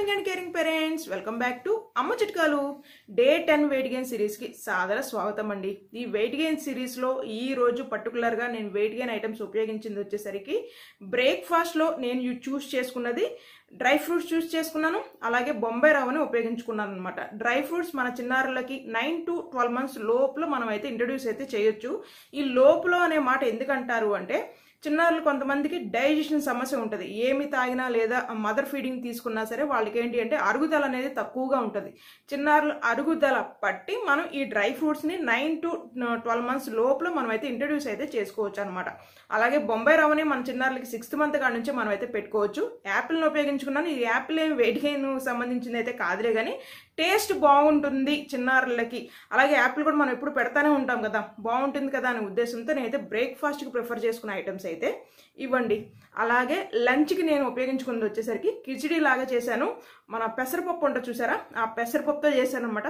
loving and caring parents welcome back to అమ్మ చిట్కాలు day ten weight gain సిరీస్కి సాదర స్వాగతం అండి ఈ వెయిట్ గెయిన్ సిరీస్లో ఈ రోజు పర్టికులర్గా నేను వెయిట్ గెయిన్ ఐటమ్స్ ఉపయోగించింది వచ్చేసరికి బ్రేక్ఫాస్ట్లో నేను చూస్ చేసుకున్నది డ్రై ఫ్రూట్స్ చూస్ చేసుకున్నాను అలాగే బొంబాయి రవ్వని ఉపయోగించుకున్నాను అనమాట డ్రై ఫ్రూట్స్ మన చిన్నారులకి నైన్ టు ట్వెల్వ్ మంత్స్ లోపల మనం అయితే ఇంట్రడ్యూస్ అయితే చేయొచ్చు ఈ లోపల అనే మాట ఎందుకంటారు అంటే చిన్నారులు కొంతమందికి డైజెషన్ సమస్య ఉంటుంది ఏమి తాగినా లేదా మదర్ ఫీడింగ్ తీసుకున్నా సరే వాళ్ళకి ఏంటి అంటే అరుగుదల అనేది తక్కువగా ఉంటుంది చిన్నారులు అరుగుదల పట్టి మనం ఈ డ్రై ఫ్రూట్స్ని నైన్ టు ట్వెల్వ్ మంత్స్ లోపల మనం అయితే ఇంట్రడ్యూస్ అయితే చేసుకోవచ్చు అనమాట అలాగే బొంబాయి రవ్వని మన చిన్నారులకి సిక్స్త్ మంత్ కాడ నుంచి మనం అయితే పెట్టుకోవచ్చు యాపిల్ని ఉపయోగించుకున్నాను ఈ యాపిల్ ఏం వెయిట్ గెయిన్ సంబంధించింది అయితే కాదులే కానీ టేస్ట్ బాగుంటుంది చిన్నారులకి అలాగే యాపిల్ కూడా మనం ఎప్పుడు పెడతానే ఉంటాం కదా బాగుంటుంది కదా అనే ఉద్దేశంతో నేనైతే బ్రేక్ఫాస్ట్కి ప్రిఫర్ చేసుకున్న ఐటమ్స్ అయితే ఇవ్వండి అలాగే లంచ్కి నేను ఉపయోగించుకున్నది వచ్చేసరికి కిచిడీ లాగా చేశాను మన పెసరపప్పు ఉంటుంది చూసారా ఆ పెసరపప్పుతో చేశాను అనమాట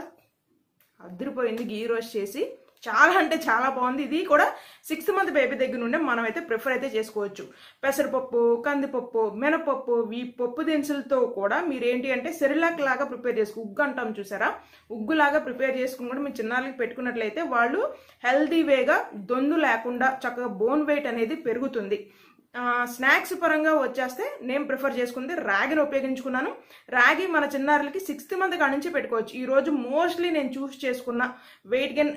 అద్దరిపోయింది గీ రోస్ట్ చేసి చాలా అంటే చాలా బాగుంది ఇది కూడా సిక్స్త్ మంత్ బేబీ దగ్గర నుండే మనం అయితే ప్రిఫర్ అయితే చేసుకోవచ్చు పెసరపప్పు కందిపప్పు మినపప్పు ఈ పప్పు దినుసులతో కూడా మీరు ఏంటి అంటే సెరిలాక్ లాగా ప్రిపేర్ చేసుకో ఉగ్గు అంటాం చూసారా లాగా ప్రిపేర్ చేసుకుని కూడా మీ చిన్నారికి పెట్టుకున్నట్లయితే వాళ్ళు హెల్దీ వేగా దొందు లేకుండా చక్కగా బోన్ వెయిట్ అనేది పెరుగుతుంది స్నాక్స్ పరంగా వచ్చేస్తే నేను ప్రిఫర్ చేసుకుంది రాగిని ఉపయోగించుకున్నాను రాగి మన చిన్నారులకి సిక్స్త్ మంత్ కాడ నుంచి పెట్టుకోవచ్చు ఈరోజు మోస్ట్లీ నేను చూస్ చేసుకున్న వెయిట్ గెయిన్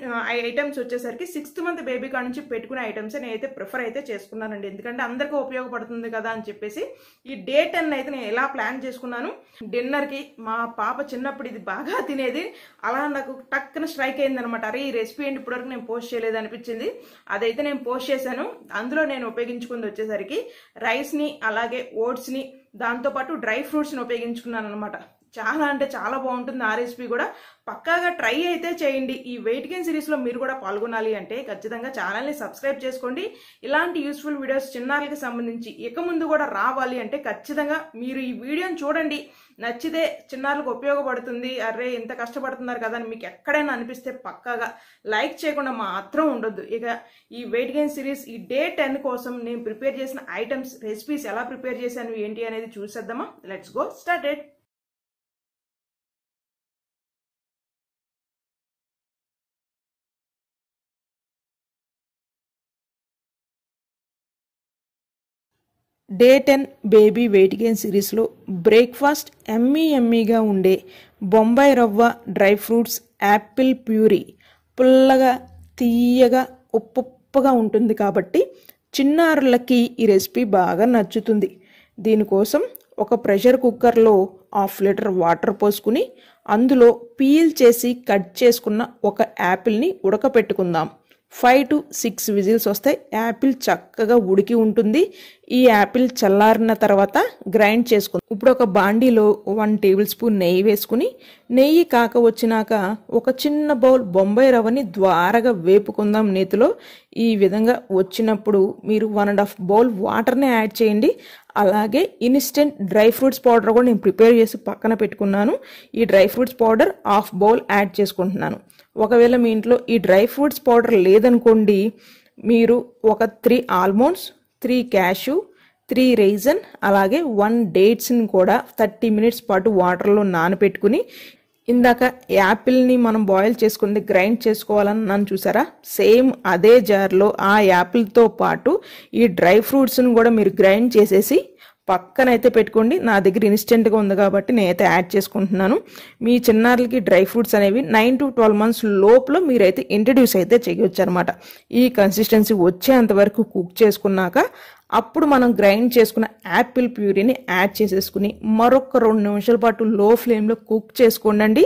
ఐటమ్స్ వచ్చేసరికి సిక్స్త్ మంత్ బేబీ కాడ నుంచి పెట్టుకునే ఐటమ్స్ నేనైతే ప్రిఫర్ అయితే చేసుకున్నానండి ఎందుకంటే అందరికీ ఉపయోగపడుతుంది కదా అని చెప్పేసి ఈ డే టెన్ అయితే నేను ఎలా ప్లాన్ చేసుకున్నాను డిన్నర్కి మా పాప చిన్నప్పుడు ఇది బాగా తినేది అలా నాకు టక్కున స్ట్రైక్ అయింది అనమాట అరే ఈ రెసిపీ ఏంటి ఇప్పటివరకు నేను పోస్ట్ చేయలేదు అనిపించింది అదైతే నేను పోస్ట్ చేశాను అందులో నేను ఉపయోగించుకుంది వచ్చేసరికి వచ్చేసరికి రైస్ని అలాగే ఓట్స్ని దాంతోపాటు డ్రై ఫ్రూట్స్ని ఉపయోగించుకున్నాను అనమాట చాలా అంటే చాలా బాగుంటుంది ఆ రెసిపీ కూడా పక్కాగా ట్రై అయితే చేయండి ఈ వెయిట్ గెయిన్ సిరీస్లో మీరు కూడా పాల్గొనాలి అంటే ఖచ్చితంగా ఛానల్ని సబ్స్క్రైబ్ చేసుకోండి ఇలాంటి యూస్ఫుల్ వీడియోస్ చిన్నారులకి సంబంధించి ఇక ముందు కూడా రావాలి అంటే ఖచ్చితంగా మీరు ఈ వీడియోని చూడండి నచ్చితే చిన్నారులకు ఉపయోగపడుతుంది అరే ఇంత కష్టపడుతున్నారు కదా అని మీకు ఎక్కడైనా అనిపిస్తే పక్కాగా లైక్ చేయకుండా మాత్రం ఉండొద్దు ఇక ఈ వెయిట్ గెయిన్ సిరీస్ ఈ డే టెన్ కోసం నేను ప్రిపేర్ చేసిన ఐటమ్స్ రెసిపీస్ ఎలా ప్రిపేర్ చేశాను ఏంటి అనేది చూసేద్దామా let's go started day ten baby weight gain సిరీస్లో బ్రేక్ఫాస్ట్ ఎమ్మీ ఎమ్మీగా ఉండే బొంబాయి రవ్వ డ్రై ఫ్రూట్స్ యాపిల్ ప్యూరీ పుల్లగా తీయగా ఉప్పుప్పగా ఉంటుంది కాబట్టి చిన్నారులకి ఈ రెసిపీ బాగా నచ్చుతుంది దీనికోసం ఒక ప్రెషర్ కుక్కర్లో హాఫ్ లీటర్ వాటర్ పోసుకుని అందులో పీల్ చేసి కట్ చేసుకున్న ఒక యాపిల్ని ఉడకపెట్టుకుందాం ఫైవ్ టు సిక్స్ విజిల్స్ వస్తాయి యాపిల్ చక్కగా ఉడికి ఉంటుంది ఈ యాపిల్ చల్లారిన తర్వాత గ్రైండ్ చేసుకుంది ఇప్పుడు ఒక బాండీలో వన్ టేబుల్ స్పూన్ నెయ్యి వేసుకుని నెయ్యి కాక వచ్చినాక ఒక చిన్న బౌల్ బొంబాయి రవ్వని ద్వారగా వేపుకుందాం నేతిలో ఈ విధంగా వచ్చినప్పుడు మీరు వన్ అండ్ హాఫ్ బౌల్ వాటర్ని యాడ్ చేయండి అలాగే ఇన్స్టెంట్ డ్రై ఫ్రూట్స్ పౌడర్ కూడా నేను ప్రిపేర్ చేసి పక్కన పెట్టుకున్నాను ఈ dry fruits powder half bowl add చేసుకుంటున్నాను ఒకవేళ మీ ఇంట్లో ఈ డ్రై ఫ్రూట్స్ పౌడర్ లేదనుకోండి మీరు ఒక three almonds three cashew three raisin అలాగే వన్ డేట్స్ని కూడా థర్టీ మినిట్స్ పాటు వాటర్లో నానపెట్టుకుని ఇందాక యాపిల్ని మనం బాయిల్ చేసుకుంది గ్రైండ్ చేసుకోవాలని నన్ను చూసారా సేమ్ అదే జార్లో ఆ యాపిల్తో పాటు ఈ డ్రై ఫ్రూట్స్ని కూడా మీరు గ్రైండ్ చేసేసి పక్కనైతే పెట్టుకోండి నా దగ్గర ఇన్స్టెంట్గా ఉంది కాబట్టి నేనైతే యాడ్ చేసుకుంటున్నాను మీ చిన్నారులకి డ్రై ఫ్రూట్స్ అనేవి నైన్ టు ట్వెల్వ్ మంత్స్ లోపల మీరైతే ఇంట్రడ్యూస్ అయితే చేయవచ్చు అనమాట ఈ కన్సిస్టెన్సీ వచ్చేంత వరకు కుక్ చేసుకున్నాక అప్పుడు మనం గ్రైండ్ చేసుకున్న యాపిల్ ప్యూరీని యాడ్ చేసేసుకుని మరొక రెండు నిమిషాల పాటు లో ఫ్లేమ్లో కుక్ చేసుకోండి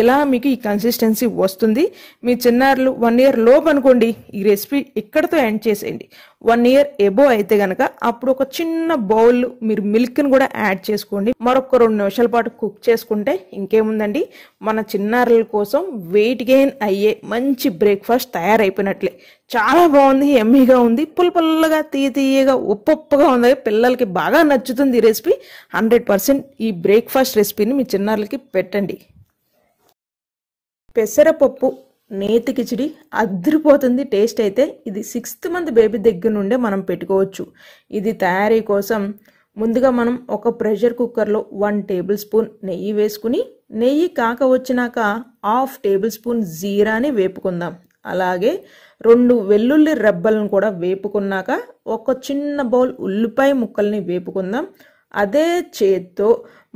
ఇలా మీకు ఈ కన్సిస్టెన్సీ వస్తుంది మీ చిన్నారులు వన్ ఇయర్ లోపు అనుకోండి ఈ రెసిపీ ఇక్కడతో ఎండ్ చేసేయండి వన్ ఇయర్ ఎబో అయితే గనక అప్పుడు ఒక చిన్న బౌల్ మీరు మిల్క్ని కూడా యాడ్ చేసుకోండి మరొక రెండు నిమిషాల పాటు కుక్ చేసుకుంటే ఇంకేముందండి మన చిన్నారుల కోసం వెయిట్ గెయిన్ అయ్యే మంచి బ్రేక్ఫాస్ట్ తయారైపోయినట్లే చాలా బాగుంది ఎమ్మీగా ఉంది పుల్ల పుల్లగా తీయ తీయగా ఉప్పుగా ఉంది పిల్లలకి బాగా నచ్చుతుంది ఈ రెసిపీ హండ్రెడ్ పర్సెంట్ ఈ బ్రేక్ఫాస్ట్ రెసిపీని మీ చిన్నారులకి పెట్టండి పెసరపప్పు నేతి కిచిడి అదిరిపోతుంది టేస్ట్ అయితే ఇది సిక్స్త్ మంత్ బేబీ దగ్గర నుండే మనం పెట్టుకోవచ్చు ఇది తయారీ కోసం ముందుగా మనం ఒక ప్రెషర్ కుక్కర్లో వన్ టేబుల్ స్పూన్ నెయ్యి వేసుకుని నెయ్యి కాక వచ్చినాక హాఫ్ టేబుల్ స్పూన్ జీరాని వేపుకుందాం అలాగే రెండు వెల్లుల్లి రబ్బలను కూడా వేపుకున్నాక ఒక చిన్న బౌల్ ఉల్లిపాయ ముక్కల్ని వేపుకుందాం అదే చేత్తో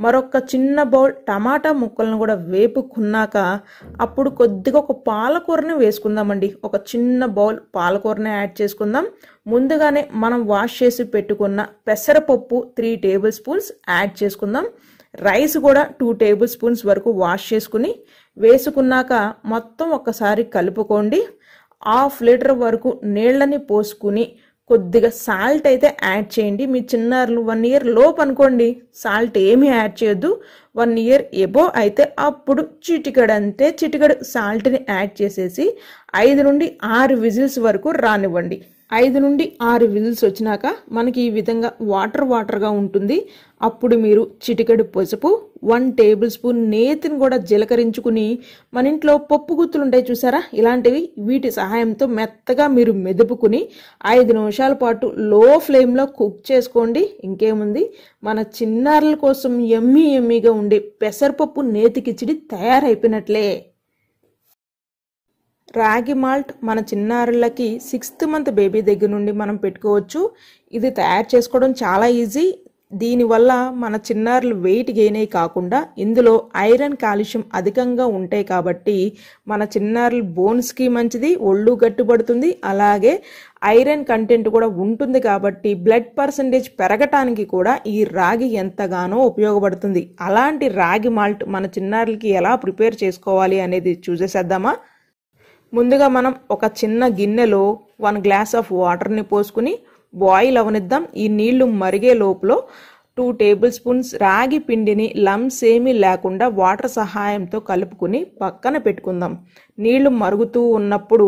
మరొక చిన్న బౌల్ టమాటా ముక్కలను కూడా వేపుకున్నాక అప్పుడు కొద్దిగా ఒక పాలకూరని వేసుకుందామండి ఒక చిన్న బౌల్ పాలకూరని యాడ్ చేసుకుందాం ముందుగానే మనం వాష్ చేసి పెట్టుకున్న పెసరపప్పు త్రీ టేబుల్ స్పూన్స్ యాడ్ చేసుకుందాం రైస్ కూడా టూ టేబుల్ స్పూన్స్ వరకు వాష్ చేసుకుని వేసుకున్నాక మొత్తం ఒకసారి కలుపుకోండి హాఫ్ లీటర్ వరకు నీళ్ళని పోసుకుని కొద్దిగా సాల్ట్ అయితే యాడ్ చేయండి మీ చిన్నారులు వన్ ఇయర్ లోపు అనుకోండి సాల్ట్ ఏమీ యాడ్ చేయొద్దు వన్ ఇయర్ ఎబో అయితే అప్పుడు చిటికడు అంటే చిటికడు సాల్ట్ని యాడ్ చేసేసి ఐదు నుండి ఆరు విజిల్స్ వరకు రానివ్వండి ఐదు నుండి ఆరు విజిల్స్ వచ్చినాక మనకి ఈ విధంగా వాటర్ వాటర్గా ఉంటుంది అప్పుడు మీరు చిటికెడు పసుపు వన్ టేబుల్ స్పూన్ నేతిని కూడా జీలకరించుకుని మన ఇంట్లో పప్పు గుత్తులు ఉంటాయి చూసారా ఇలాంటివి వీటి సహాయంతో మెత్తగా మీరు మెదుపుకుని ఐదు నిమిషాల పాటు లో ఫ్లేమ్లో కుక్ చేసుకోండి ఇంకేముంది మన చిన్నారుల కోసం ఎమ్మీ ఎమ్మీగా ఉండే పెసరపప్పు నేతికిచ్చిడి తయారైపోయినట్లే రాగి మాల్ట్ మన చిన్నారులకి సిక్స్త్ మంత్ బేబీ దగ్గర నుండి మనం పెట్టుకోవచ్చు ఇది తయారు చేసుకోవడం చాలా ఈజీ దీనివల్ల మన చిన్నారులు వెయిట్ గెయిన్ అయి కాకుండా ఇందులో ఐరన్ కాలుష్యం అధికంగా ఉంటాయి కాబట్టి మన చిన్నారులు బోన్స్కి మంచిది ఒళ్ళు గట్టుబడుతుంది అలాగే ఐరన్ కంటెంట్ కూడా ఉంటుంది కాబట్టి బ్లడ్ పర్సంటేజ్ పెరగటానికి కూడా ఈ రాగి ఎంతగానో ఉపయోగపడుతుంది అలాంటి రాగి మాల్ట్ మన చిన్నారులకి ఎలా ప్రిపేర్ చేసుకోవాలి అనేది చూసేసేద్దామా ముందుగా మనం ఒక చిన్న గిన్నెలో వన్ గ్లాస్ ఆఫ్ వాటర్ని పోసుకుని బాయిల్ అవనిద్దాం ఈ నీళ్లు మరిగే లోపల టూ టేబుల్ స్పూన్స్ రాగి పిండిని లమ్స్ ఏమీ లేకుండా వాటర్ సహాయంతో కలుపుకుని పక్కన పెట్టుకుందాం నీళ్లు మరుగుతూ ఉన్నప్పుడు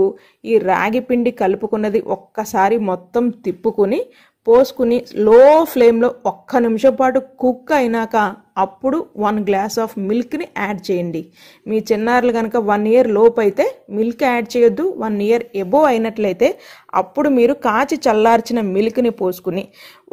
ఈ రాగి పిండి కలుపుకున్నది ఒక్కసారి మొత్తం తిప్పుకుని పోసుకుని లో ఫ్లేమ్లో ఒక్క నిమిషం పాటు కుక్ అయినాక అప్పుడు వన్ గ్లాస్ ఆఫ్ మిల్క్ని యాడ్ చేయండి మీ చిన్నారులు కనుక వన్ ఇయర్ లోపు అయితే మిల్క్ యాడ్ చేయొద్దు వన్ ఇయర్ ఎబో అయినట్లయితే అప్పుడు మీరు కాచి చల్లార్చిన మిల్క్ని పోసుకుని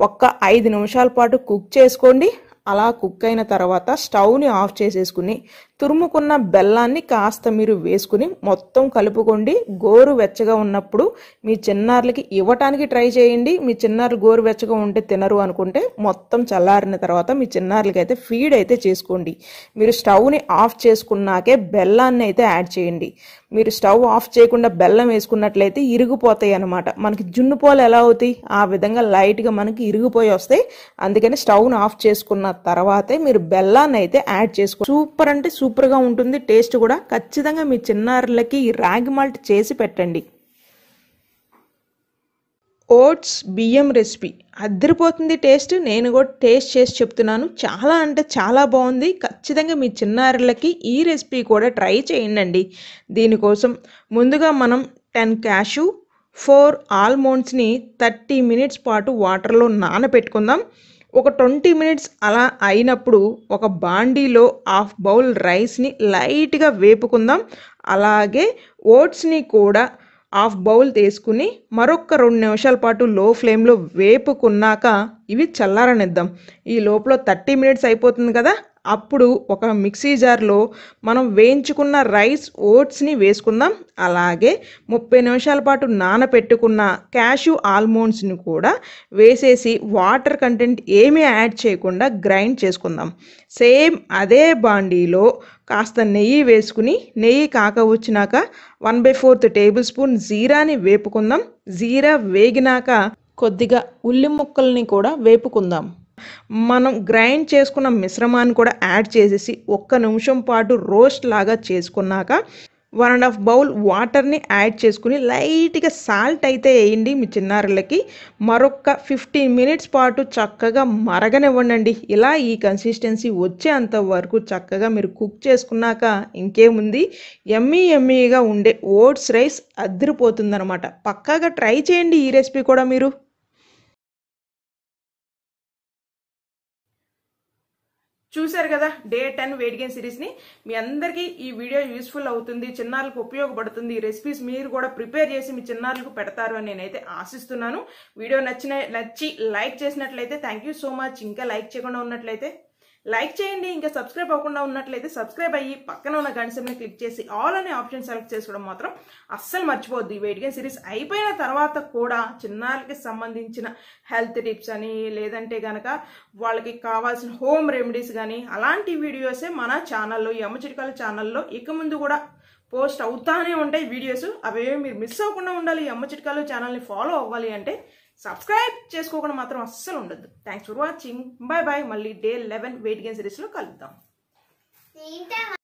ఒక్క ఐదు నిమిషాల పాటు కుక్ చేసుకోండి అలా కుక్ అయిన తర్వాత స్టవ్ని ఆఫ్ చేసేసుకుని తురుముకున్న బెల్లాన్ని కాస్త మీరు వేసుకుని మొత్తం కలుపుకోండి గోరు వెచ్చగా ఉన్నప్పుడు మీ చిన్నారులకి ఇవ్వటానికి ట్రై చేయండి మీ చిన్నారులు గోరు వెచ్చగా ఉంటే తినరు అనుకుంటే మొత్తం చల్లారిన తర్వాత మీ చిన్నారులకి అయితే ఫీడ్ అయితే చేసుకోండి మీరు స్టవ్ని ఆఫ్ చేసుకున్నాకే బెల్లాన్ని అయితే యాడ్ చేయండి మీరు స్టవ్ ఆఫ్ చేయకుండా బెల్లం వేసుకున్నట్లయితే ఇరిగిపోతాయి అనమాట మనకి జున్ను పోలు ఎలా అవుతాయి ఆ విధంగా లైట్గా మనకి ఇరిగిపోయి వస్తాయి అందుకని స్టవ్ను ఆఫ్ చేసుకున్న తర్వాతే మీరు బెల్లాన్ని అయితే యాడ్ చేసుకో సూపర్ అంటే సూపర్ సూపర్గా ఉంటుంది టేస్ట్ కూడా ఖచ్చితంగా మీ చిన్నారులకి రాగి మాల్ట్ చేసి పెట్టండి ఓట్స్ బియ్యం రెసిపీ అద్దరిపోతుంది టేస్ట్ నేను కూడా టేస్ట్ చేసి చెప్తున్నాను చాలా అంటే చాలా బాగుంది ఖచ్చితంగా మీ చిన్నారులకి ఈ రెసిపీ కూడా ట్రై చేయండి దీనికోసం ముందుగా మనం టెన్ క్యాషు ఫోర్ ఆల్మండ్స్ని థర్టీ మినిట్స్ పాటు వాటర్లో నానబెట్టుకుందాం ఒక ట్వంటీ మినిట్స్ అలా అయినప్పుడు ఒక బాండీలో హాఫ్ బౌల్ రైస్ని లైట్గా వేపుకుందాం అలాగే ఓట్స్ని కూడా హాఫ్ బౌల్ తీసుకుని మరొక రెండు నిమిషాల పాటు లో ఫ్లేమ్లో వేపుకున్నాక ఇవి చల్లారనిద్దాం ఈ లోపల థర్టీ మినిట్స్ అయిపోతుంది కదా అప్పుడు ఒక మిక్సీ జార్లో మనం వేయించుకున్న రైస్ ఓట్స్ని వేసుకుందాం అలాగే ముప్పై నిమిషాల పాటు నానపెట్టుకున్న క్యాషు ఆల్మోండ్స్ని కూడా వేసేసి వాటర్ కంటెంట్ ఏమీ యాడ్ చేయకుండా గ్రైండ్ చేసుకుందాం సేమ్ అదే బాండీలో కాస్త నెయ్యి వేసుకుని నెయ్యి కాక వచ్చినాక one by fourth tablespoon జీరాని వేపుకుందాం జీరా వేగినాక కొద్దిగా ఉల్లి ముక్కల్ని కూడా వేపుకుందాం మనం గ్రైండ్ చేసుకున్న మిశ్రమాన్ని కూడా యాడ్ చేసేసి ఒక్క నిమిషం పాటు రోస్ట్ లాగా చేసుకున్నాక వన్ అండ్ హాఫ్ బౌల్ వాటర్ని యాడ్ చేసుకుని లైట్గా సాల్ట్ అయితే వేయండి మీ చిన్నారులకి మరొక ఫిఫ్టీన్ మినిట్స్ పాటు చక్కగా మరగనివ్వండి ఇలా ఈ కన్సిస్టెన్సీ వచ్చేంత వరకు చక్కగా మీరు కుక్ చేసుకున్నాక ఇంకేముంది ఎమ్మీ ఎమ్మీగా ఉండే ఓట్స్ రైస్ అద్దరిపోతుందనమాట పక్కాగా ట్రై చేయండి ఈ రెసిపీ కూడా మీరు చూశారు కదా డే టెన్ వెయిట్ గెయిన్ సిరీస్ని మీ అందరికీ ఈ వీడియో యూస్ఫుల్ అవుతుంది చిన్నారులకు ఉపయోగపడుతుంది ఈ రెసిపీస్ మీరు కూడా ప్రిపేర్ చేసి మీ చిన్నారులకు పెడతారు అని నేనైతే ఆశిస్తున్నాను వీడియో నచ్చిన నచ్చి లైక్ చేసినట్లయితే థ్యాంక్ సో మచ్ ఇంకా లైక్ చేయకుండా ఉన్నట్లయితే లైక్ చేయండి ఇంకా సబ్స్క్రైబ్ అవ్వకుండా ఉన్నట్లయితే సబ్స్క్రైబ్ అయ్యి పక్కన ఉన్న గంటసేపుని క్లిక్ చేసి ఆల్ అనే ఆప్షన్ సెలెక్ట్ చేసుకోవడం మాత్రం అస్సలు మర్చిపోద్ది వెయిట్ గెయిన్ సిరీస్ అయిపోయిన తర్వాత కూడా చిన్నారికి సంబంధించిన హెల్త్ టిప్స్ అని లేదంటే కనుక వాళ్ళకి కావాల్సిన హోమ్ రెమెడీస్ కానీ అలాంటి వీడియోసే మన ఛానల్లో ఈ అమ్మ ఛానల్లో ఇక ముందు కూడా పోస్ట్ అవుతానే ఉంటాయి వీడియోస్ అవే మీరు మిస్ అవ్వకుండా ఉండాలి అమ్మ చిట్కాలు ఛానల్ని ఫాలో అవ్వాలి అంటే సబ్స్క్రైబ్ చేసుకోకుండా మాత్రం అస్సలు ఉండదు thanks for watching bye bye మళ్ళీ డే లెవెన్ వెయిట్ గేమ్ సిరీస్లో కలుద్దాం